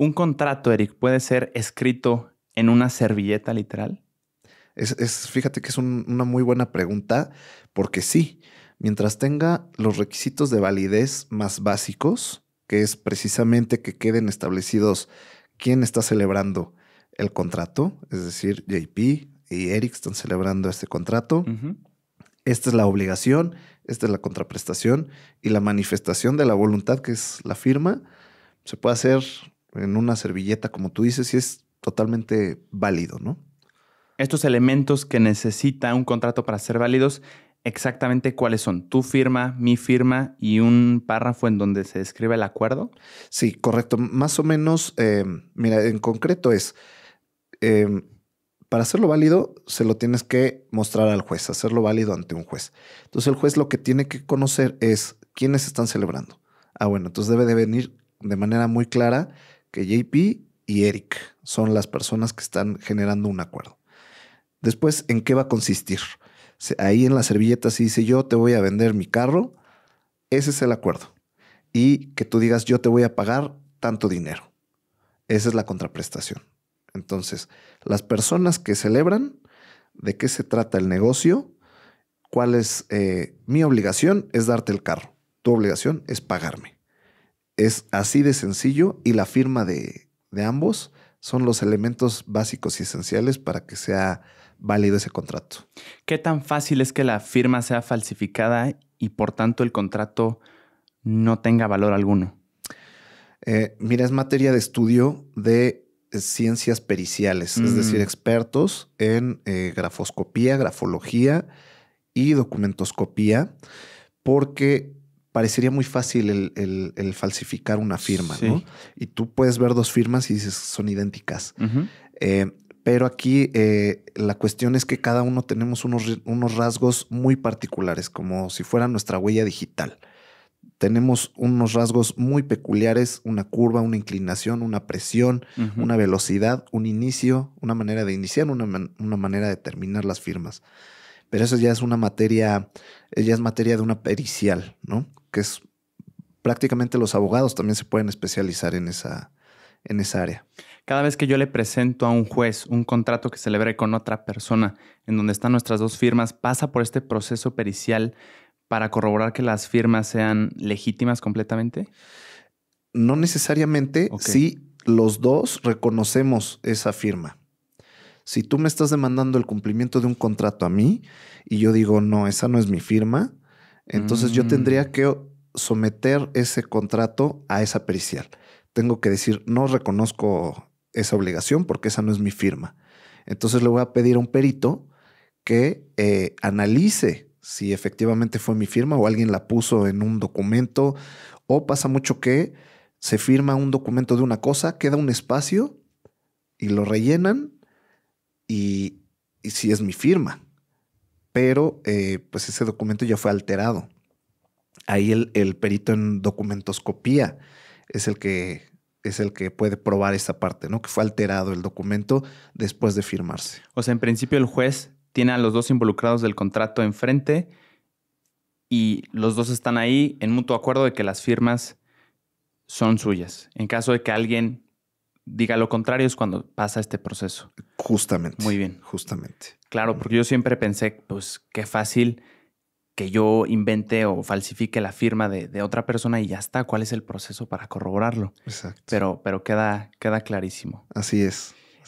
¿Un contrato, Eric, puede ser escrito en una servilleta literal? Es, fíjate que es una muy buena pregunta, porque sí, mientras tenga los requisitos de validez más básicos, que es precisamente que queden establecidos quién está celebrando el contrato, es decir, JP y Eric están celebrando este contrato. Esta es la obligación, esta es la contraprestación y la manifestación de la voluntad, que es la firma, se puede hacer en una servilleta, como tú dices, y es totalmente válido, ¿no? Estos elementos que necesita un contrato para ser válidos, exactamente cuáles son? ¿Tu firma, mi firma y un párrafo en donde se describe el acuerdo? Sí, correcto. Más o menos, eh, mira, en concreto es, em, para hacerlo válido, se lo tienes que mostrar al juez, hacerlo válido ante un juez. Entonces el juez lo que tiene que conocer es quiénes están celebrando. Ah, bueno, entonces debe de venir de manera muy clara que JP y Eric son las personas que están generando un acuerdo. Después, ¿en qué va a consistir? Ahí en la servilleta se dice yo te voy a vender mi carro, ese es el acuerdo. Y que tú digas yo te voy a pagar tanto dinero. Esa es la contraprestación. Entonces, las personas que celebran, de qué se trata el negocio, cuál es eh, mi obligación es darte el carro, tu obligación es pagarme. Es así de sencillo y la firma de, ambos son los elementos básicos y esenciales para que sea válido ese contrato. ¿Qué tan fácil es que la firma sea falsificada y por tanto el contrato no tenga valor alguno? Eh, mira, es materia de estudio de ciencias periciales, es decir, mm. expertos en eh, grafoscopía, grafología y documentoscopía, porque parecería muy fácil el, falsificar una firma, ¿no? Y tú puedes ver dos firmas y dices, son idénticas. Eh, pero aquí eh, la cuestión es que cada uno tenemos unos, rasgos muy particulares, como si fuera nuestra huella digital. Tenemos unos rasgos muy peculiares, una curva, una inclinación, una presión, una velocidad, un inicio, una manera de iniciar, una manera de terminar las firmas pero eso ya es una materia, eh, ya es materia de una pericial, ¿no? Que es prácticamente los abogados también se pueden especializar en esa, en esa área. Cada vez que yo le presento a un juez un contrato que celebre con otra persona, en donde están nuestras dos firmas, pasa por este proceso pericial para corroborar que las firmas sean legítimas completamente. No necesariamente, si los dos reconocemos esa firma. Si tú me estás demandando el cumplimiento de un contrato a mí y yo digo, no, esa no es mi firma, entonces yo tendría mm. que someter ese contrato a esa pericial. Tengo que decir, no reconozco esa obligación porque esa no es mi firma. Entonces le voy a pedir a un perito que eh, analice si efectivamente fue mi firma o alguien la puso en un documento. O pasa mucho que se firma un documento de una cosa, queda un espacio y lo rellenan sí es mi firma. Pero eh, pues ese documento ya fue alterado. Ahí el, perito en documentoscopía es el que es el que puede probar esa parte, ¿no? Que fue alterado el documento después de firmarse. O sea, en principio el juez tiene a los dos involucrados del contrato enfrente y los dos están ahí en mutuo acuerdo de que las firmas son suyas. En caso de que alguien diga lo contrario es cuando pasa este proceso. Justamente. Muy bien. Justamente. Claro, mm. porque yo siempre pensé, pues qué fácil que yo invente o falsifique la firma de, otra persona y ya está. ¿Cuál es el proceso para corroborarlo? Exacto. Pero, pero queda, queda clarísimo. Así es.